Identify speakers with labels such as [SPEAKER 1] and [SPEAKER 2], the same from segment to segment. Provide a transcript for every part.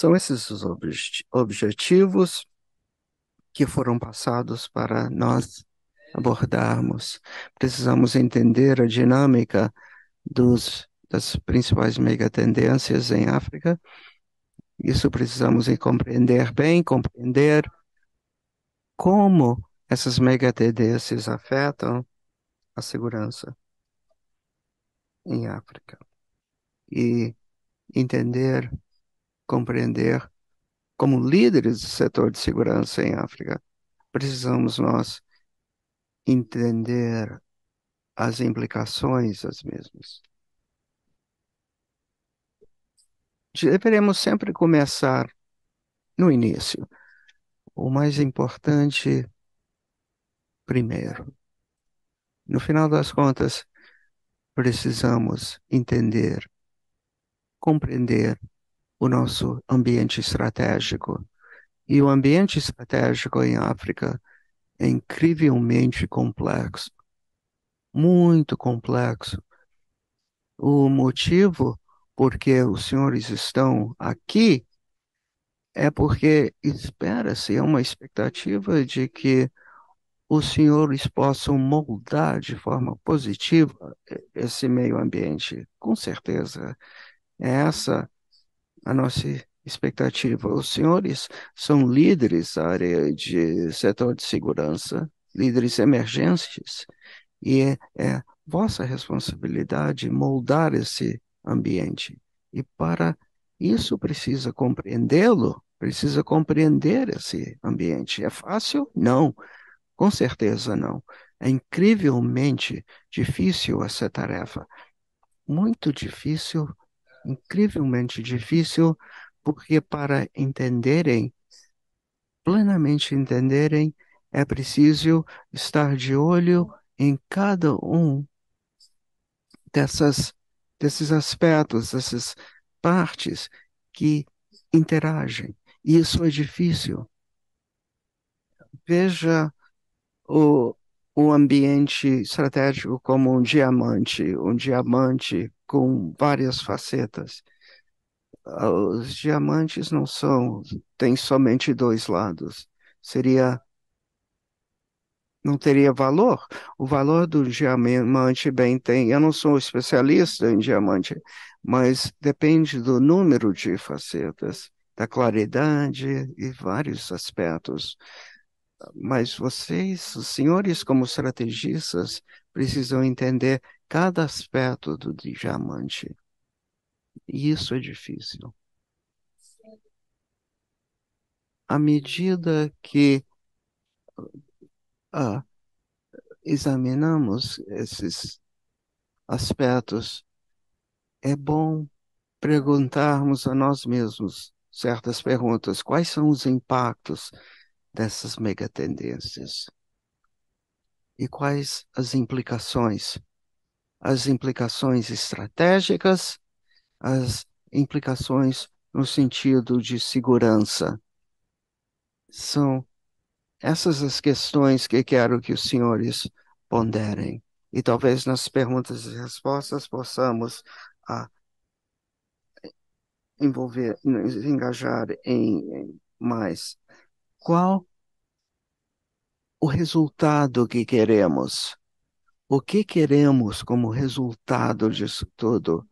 [SPEAKER 1] São esses os objetivos que foram passados para nós abordarmos. Precisamos entender a dinâmica dos, das principais megatendências em África. Isso precisamos compreender bem, compreender como essas megatendências afetam a segurança em África e entender compreender como líderes do setor de segurança em África, precisamos nós entender as implicações das mesmas. Deveremos sempre começar no início, o mais importante primeiro. No final das contas, precisamos entender, compreender o nosso ambiente estratégico. E o ambiente estratégico em África é incrivelmente complexo, muito complexo. O motivo porque os senhores estão aqui é porque espera-se, é uma expectativa de que os senhores possam moldar de forma positiva esse meio ambiente. Com certeza, é essa a nossa expectativa. Os senhores são líderes da área de setor de segurança, líderes emergentes, e é, é vossa responsabilidade moldar esse ambiente. E para isso precisa compreendê-lo, precisa compreender esse ambiente. É fácil? Não, com certeza não. É incrivelmente difícil essa tarefa, muito difícil incrivelmente difícil, porque para entenderem, plenamente entenderem, é preciso estar de olho em cada um dessas, desses aspectos, dessas partes que interagem. E isso é difícil. Veja o, o ambiente estratégico como um diamante. Um diamante com várias facetas. Ah, os diamantes não são, tem somente dois lados. Seria não teria valor. O valor do diamante bem tem. Eu não sou especialista em diamante, mas depende do número de facetas, da claridade e vários aspectos. Mas vocês, os senhores, como estrategistas, precisam entender cada aspecto do diamante. E isso é difícil. À medida que ah, examinamos esses aspectos, é bom perguntarmos a nós mesmos certas perguntas. Quais são os impactos dessas megatendências? E quais as implicações as implicações estratégicas, as implicações no sentido de segurança. São essas as questões que quero que os senhores ponderem. E talvez nas perguntas e respostas possamos ah, envolver, engajar em, em mais. Qual o resultado que queremos? O que queremos como resultado disso tudo?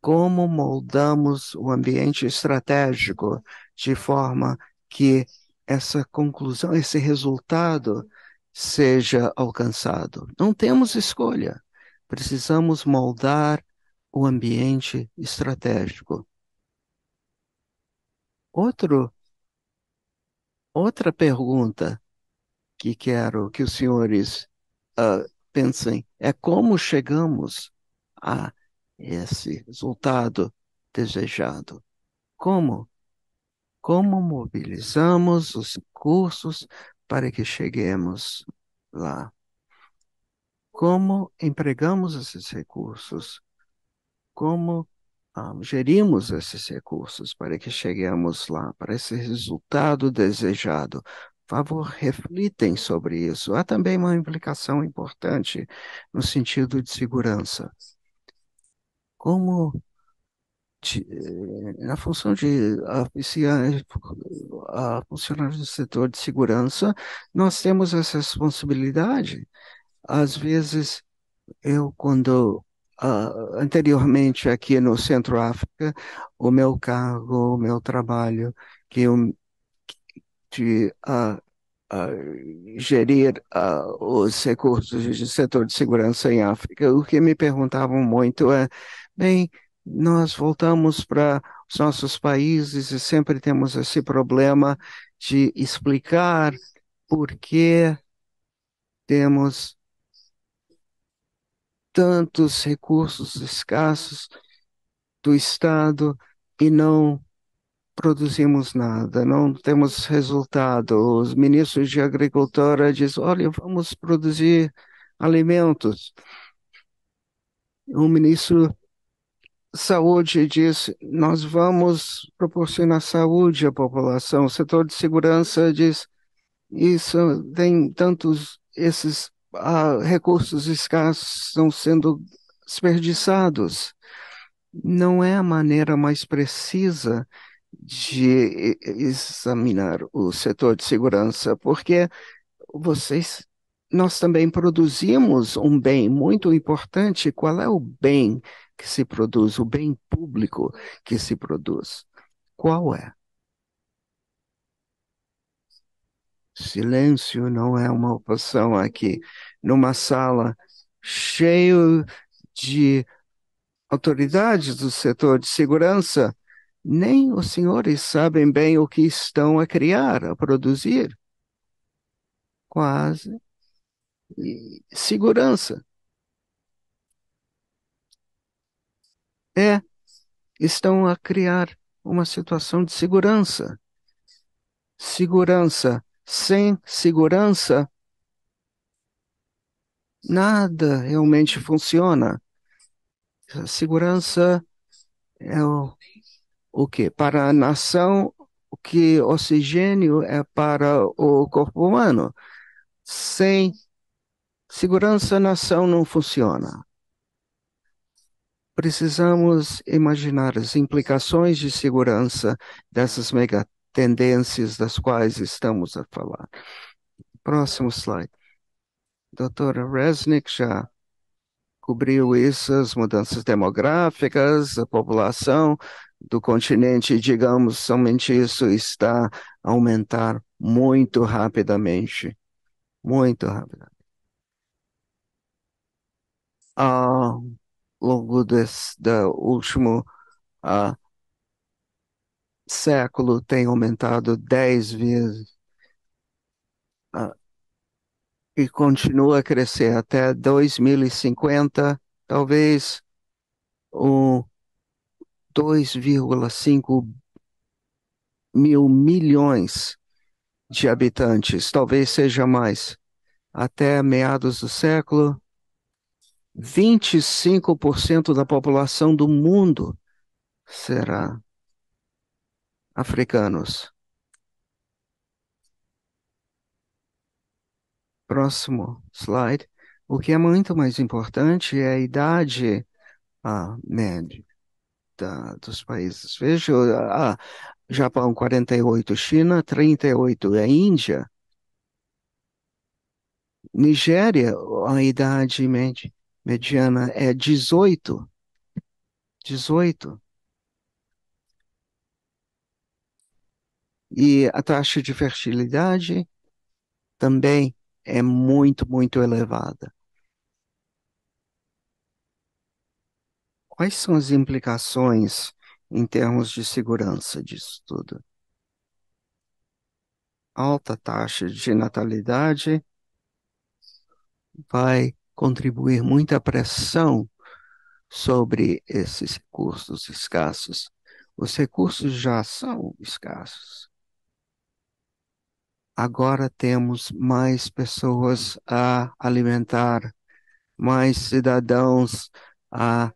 [SPEAKER 1] Como moldamos o ambiente estratégico de forma que essa conclusão, esse resultado seja alcançado? Não temos escolha. Precisamos moldar o ambiente estratégico. Outro, outra pergunta que quero que os senhores uh, pensem, é como chegamos a esse resultado desejado. Como? Como mobilizamos os recursos para que cheguemos lá? Como empregamos esses recursos? Como ah, gerimos esses recursos para que cheguemos lá, para esse resultado desejado? favor, reflitem sobre isso. Há também uma implicação importante no sentido de segurança. Como de, eh, na função de a funcionários do setor de segurança, nós temos essa responsabilidade. Às vezes, eu, quando Uh, anteriormente aqui no Centro África, o meu cargo, o meu trabalho, que eu de ah, ah, gerir ah, os recursos do setor de segurança em África. O que me perguntavam muito é, bem, nós voltamos para os nossos países e sempre temos esse problema de explicar por que temos tantos recursos escassos do Estado e não produzimos nada, não temos resultado. Os ministros de agricultura dizem: olha, vamos produzir alimentos. O ministro Saúde diz: nós vamos proporcionar saúde à população. O setor de segurança diz: isso tem tantos, esses ah, recursos escassos estão sendo desperdiçados. Não é a maneira mais precisa de examinar o setor de segurança, porque vocês, nós também produzimos um bem muito importante. Qual é o bem que se produz, o bem público que se produz? Qual é? Silêncio não é uma opção aqui. Numa sala cheio de autoridades do setor de segurança, nem os senhores sabem bem o que estão a criar, a produzir. Quase. E segurança. É, estão a criar uma situação de segurança. Segurança. Sem segurança, nada realmente funciona. A segurança é o o que? Para a nação, o que oxigênio é para o corpo humano. Sem segurança, a nação não funciona. Precisamos imaginar as implicações de segurança dessas megatendências das quais estamos a falar. Próximo slide. Doutora Resnick já cobriu isso, as mudanças demográficas, a população do continente, digamos, somente isso está a aumentar muito rapidamente. Muito rapidamente. Ao longo do último uh, século, tem aumentado dez vezes. Uh, continua a crescer até 2050, talvez o 2,5 mil milhões de habitantes, talvez seja mais. Até meados do século, 25% da população do mundo será africanos. Próximo slide. O que é muito mais importante é a idade ah, média da, dos países. Veja, ah, Japão 48, China 38, a Índia. Nigéria, a idade mediana é 18. 18. E a taxa de fertilidade também é muito, muito elevada. Quais são as implicações em termos de segurança disso tudo? Alta taxa de natalidade vai contribuir muita pressão sobre esses recursos escassos. Os recursos já são escassos agora temos mais pessoas a alimentar, mais cidadãos a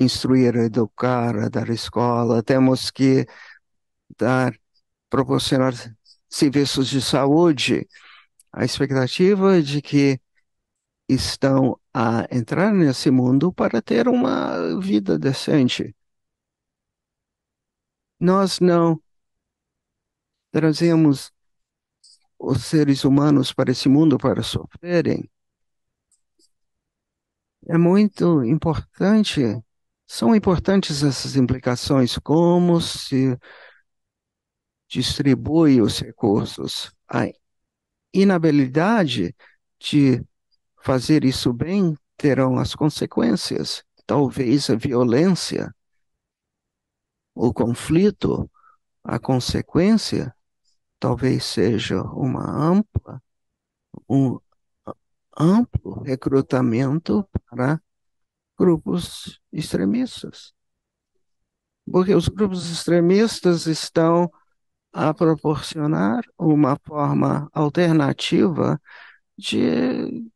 [SPEAKER 1] instruir, educar, a dar escola. Temos que dar, proporcionar serviços de saúde. A expectativa é de que estão a entrar nesse mundo para ter uma vida decente. Nós não trazemos os seres humanos para esse mundo para sofrerem. É muito importante, são importantes essas implicações, como se distribui os recursos. A inabilidade de fazer isso bem terão as consequências, talvez a violência, o conflito, a consequência talvez seja uma ampla, um amplo recrutamento para grupos extremistas. Porque os grupos extremistas estão a proporcionar uma forma alternativa de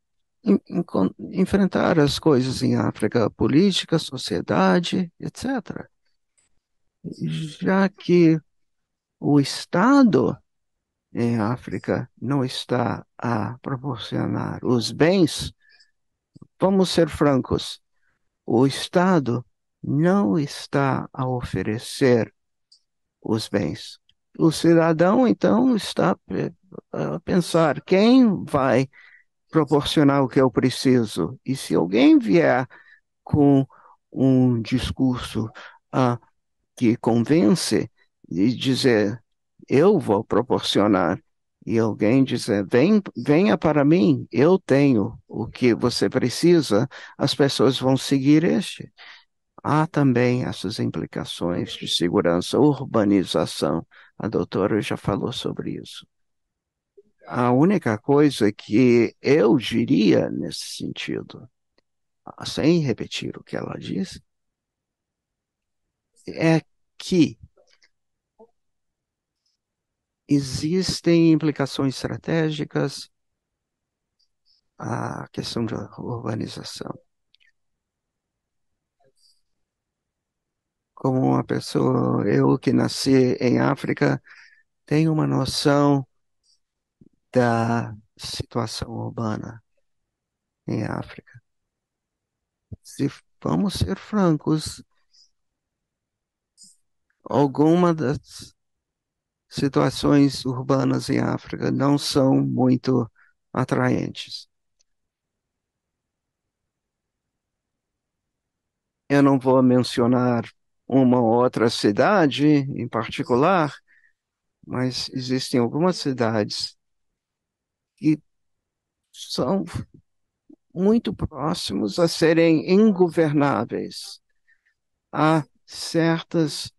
[SPEAKER 1] enfrentar as coisas em África, política, sociedade, etc. Já que o Estado em África não está a proporcionar os bens, vamos ser francos, o Estado não está a oferecer os bens. O cidadão, então, está a pensar quem vai proporcionar o que eu preciso. E se alguém vier com um discurso ah, que convence e dizer eu vou proporcionar. E alguém dizer, Vem, venha para mim, eu tenho o que você precisa, as pessoas vão seguir este. Há também essas implicações de segurança, urbanização. A doutora já falou sobre isso. A única coisa que eu diria nesse sentido, sem repetir o que ela disse, é que existem implicações estratégicas à questão de urbanização. Como uma pessoa, eu que nasci em África, tenho uma noção da situação urbana em África. Se vamos ser francos, alguma das situações urbanas em África não são muito atraentes. Eu não vou mencionar uma outra cidade em particular, mas existem algumas cidades que são muito próximos a serem ingovernáveis. Há certas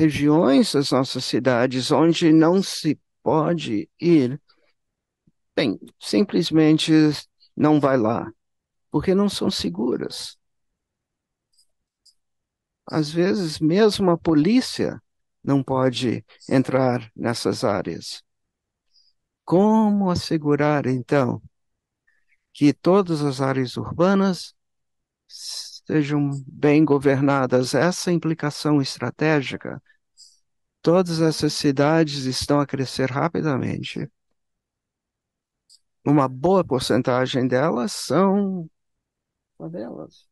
[SPEAKER 1] regiões das nossas cidades onde não se pode ir, bem, simplesmente não vai lá, porque não são seguras. Às vezes, mesmo a polícia não pode entrar nessas áreas. Como assegurar, então, que todas as áreas urbanas sejam bem governadas. Essa implicação estratégica, todas essas cidades estão a crescer rapidamente. Uma boa porcentagem delas são favelas.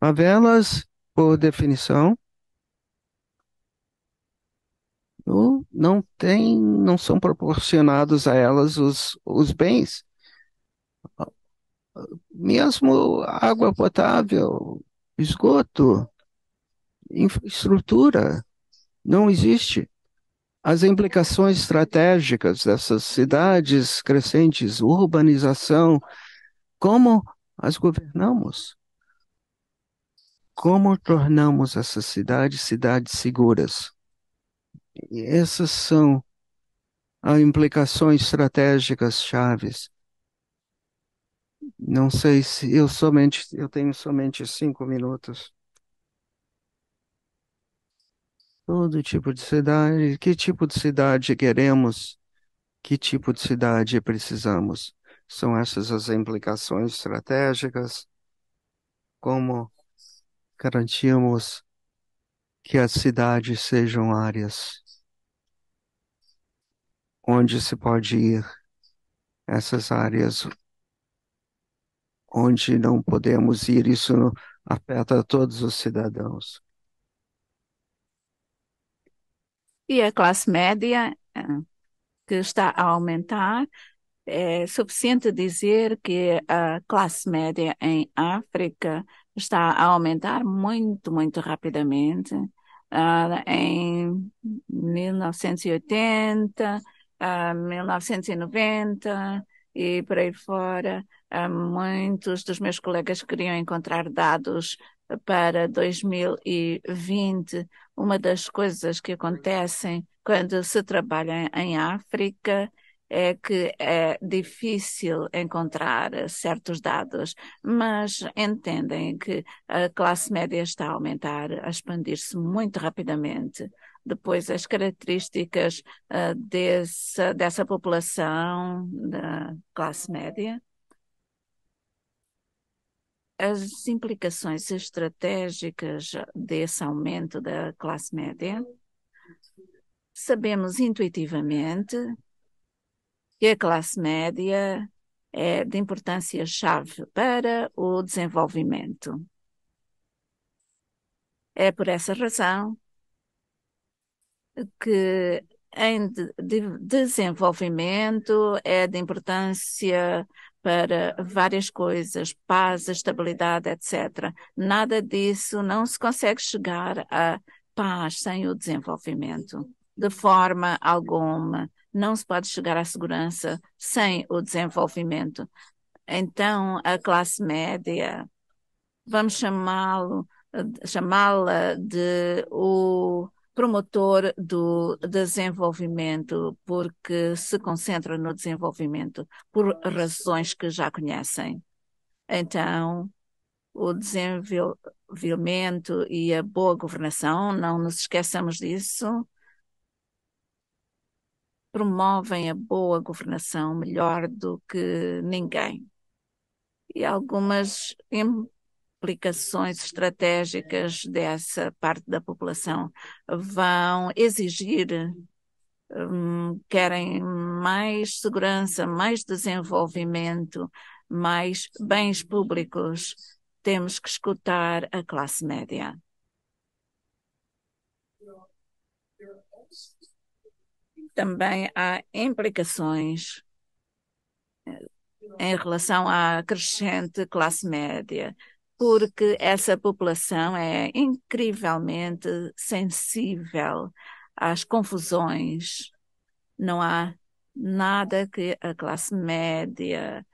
[SPEAKER 1] Favelas, por definição, não tem, não são proporcionados a elas os, os bens mesmo água potável, esgoto, infraestrutura, não existe. As implicações estratégicas dessas cidades crescentes, urbanização, como as governamos? Como tornamos essas cidades cidades seguras? E essas são as implicações estratégicas chaves não sei se eu somente, eu tenho somente cinco minutos. Todo tipo de cidade, que tipo de cidade queremos? Que tipo de cidade precisamos? São essas as implicações estratégicas. Como garantimos que as cidades sejam áreas onde se pode ir? Essas áreas onde não podemos ir. Isso afeta todos os cidadãos.
[SPEAKER 2] E a classe média, eh, que está a aumentar, é suficiente dizer que a classe média em África está a aumentar muito, muito rapidamente. Uh, em 1980, uh, 1990, e por aí fora. Muitos dos meus colegas queriam encontrar dados para 2020. Uma das coisas que acontecem quando se trabalha em África é que é difícil encontrar certos dados, mas entendem que a classe média está a aumentar, a expandir-se muito rapidamente depois as características uh, ah, desse, dessa população da classe média, as implicações estratégicas desse aumento da classe média. Sabemos intuitivamente que a classe média é de importância chave para o desenvolvimento. É por essa razão que em de desenvolvimento é de importância para várias coisas, paz, estabilidade, etc. Nada disso não se consegue chegar à paz sem o desenvolvimento. De forma alguma, não se pode chegar à segurança sem o desenvolvimento. Então, a classe média, vamos chamá-lo, chamá-la de o promotor do desenvolvimento, porque se concentra no desenvolvimento por razões que já conhecem. Então, o desenvolvimento e a boa governação, não nos esqueçamos disso, promovem a boa governação melhor do que ninguém. E algumas aplicações estratégicas dessa parte da população vão exigir hum, querem mais segurança, mais desenvolvimento, mais bens públicos. Temos que escutar a classe média. Também há implicações eh, em relação à crescente classe média porque essa população é incrivelmente sensível às confusões. Não há nada que a classe média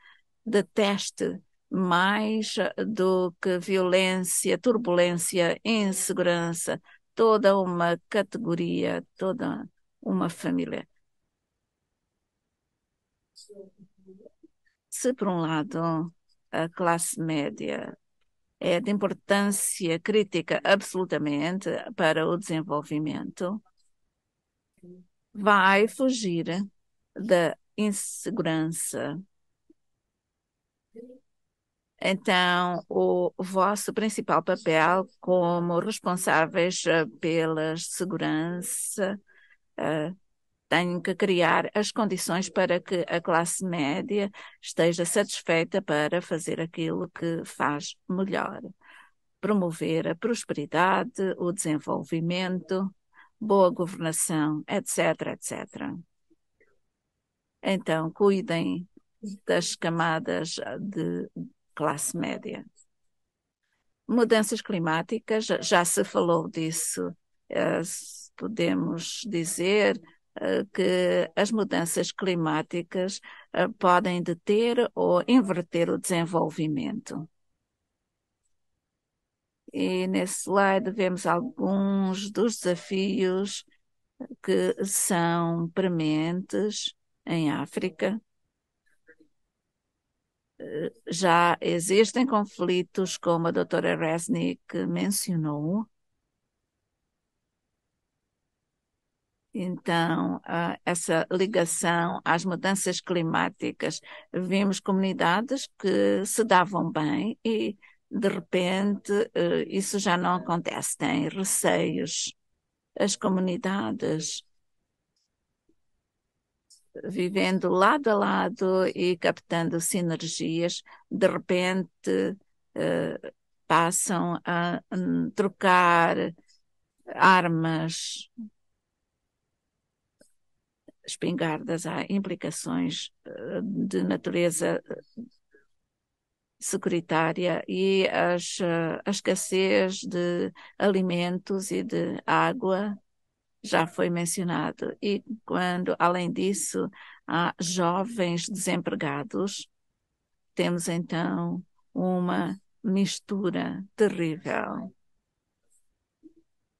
[SPEAKER 2] deteste mais do que violência, turbulência, insegurança, toda uma categoria, toda uma família. Se por um lado a classe média é de importância crítica absolutamente para o desenvolvimento, vai fugir da insegurança. Então, o vosso principal papel como responsáveis eh, pela segurança uh, têm que criar as condições para que a classe média esteja satisfeita para fazer aquilo que faz melhor. Promover a prosperidade, o desenvolvimento, boa governação, etc, etc. Então, cuidem das camadas de classe média. Mudanças climáticas, já se falou disso. Eh, podemos dizer eh, que as mudanças climáticas eh, podem deter ou inverter o desenvolvimento. E nesse slide vemos alguns dos desafios que são prementes em África. Eh, já existem conflitos, como a doutora Resnick mencionou, Então, ah, essa ligação às mudanças climáticas, vimos comunidades que se davam bem e, de repente, ah, isso já não acontece, têm receios. As comunidades vivendo lado a lado e captando sinergias, de repente ah, passam a hum, trocar armas espingardas, há implicações eh, de natureza eh, securitária e as, eh, a escassez de alimentos e de água já foi mencionado. E quando, além disso, há jovens desempregados, temos então uma mistura terrível.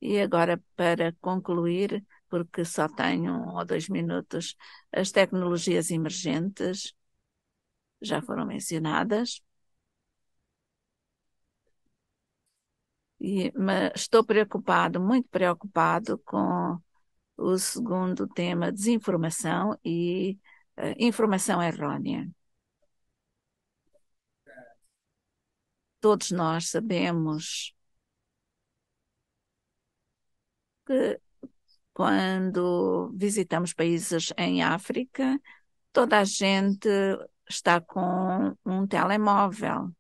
[SPEAKER 2] E agora, para concluir, porque só tenho um ou dois minutos, as tecnologias emergentes já foram mencionadas. E, estou preocupado, muito preocupado com o segundo tema, desinformação e uh, informação errônea. Todos nós sabemos que quando visitamos países em África, toda a gente está com um telemóvel.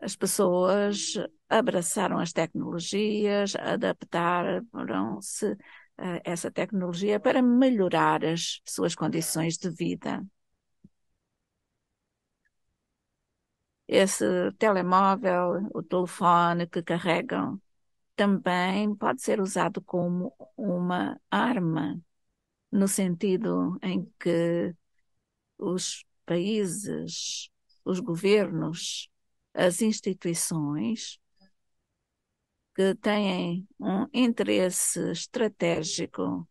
[SPEAKER 2] As pessoas abraçaram as tecnologias, adaptaram-se a eh, essa tecnologia para melhorar as suas condições de vida. Esse telemóvel, o telefone que carregam também pode ser usado como uma arma, no sentido em que os países, os governos, as instituições que têm um interesse estratégico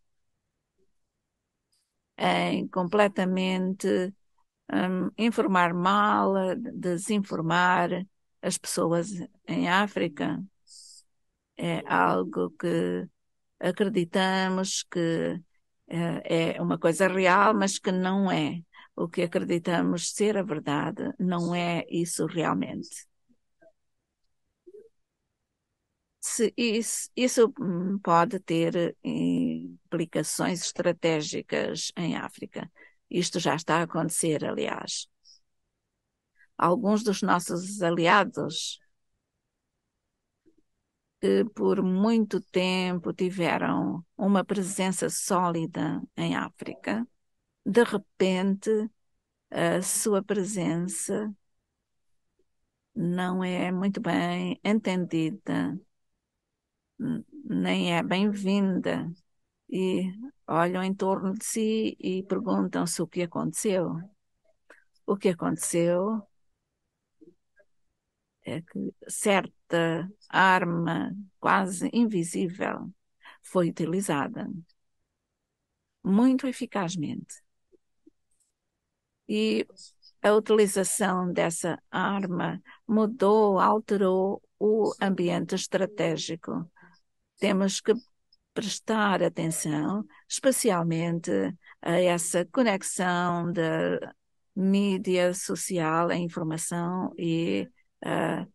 [SPEAKER 2] em completamente um, informar mal, desinformar as pessoas em África é algo que acreditamos que eh, é, uma coisa real, mas que não é. O que acreditamos ser a verdade não é isso realmente. Se isso, isso pode ter implicações estratégicas em África. Isto já está a acontecer, aliás. Alguns dos nossos aliados que por muito tempo tiveram uma presença sólida em África, de repente a sua presença não é muito bem entendida, nem é bem-vinda. E olham em torno de si e perguntam-se o que aconteceu. O que aconteceu é que certo esta arma quase invisível foi utilizada muito eficazmente. E a utilização dessa arma mudou, alterou o ambiente estratégico. Temos que prestar atenção, especialmente a essa conexão da mídia social, a informação e a eh,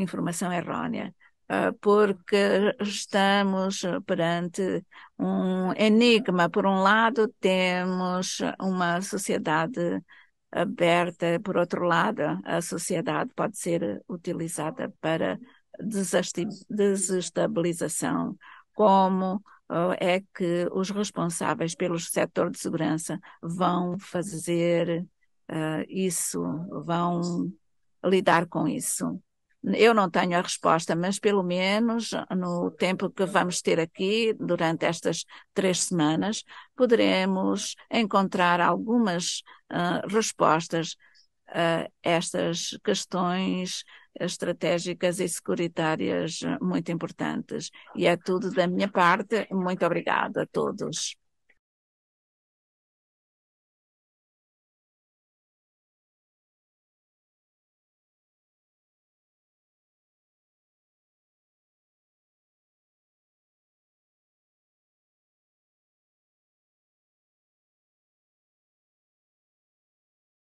[SPEAKER 2] informação errônea, ah, porque estamos perante um enigma. Por um lado, temos uma sociedade aberta, por outro lado, a sociedade pode ser utilizada para desestabilização. Como ah, é que os responsáveis pelo setor de segurança vão fazer uh, isso, vão lidar com isso? Eu não tenho a resposta, mas pelo menos no tempo que vamos ter aqui, durante estas três semanas, poderemos encontrar algumas uh, respostas a estas questões estratégicas e securitárias muito importantes. E é tudo da minha parte. Muito obrigada a todos.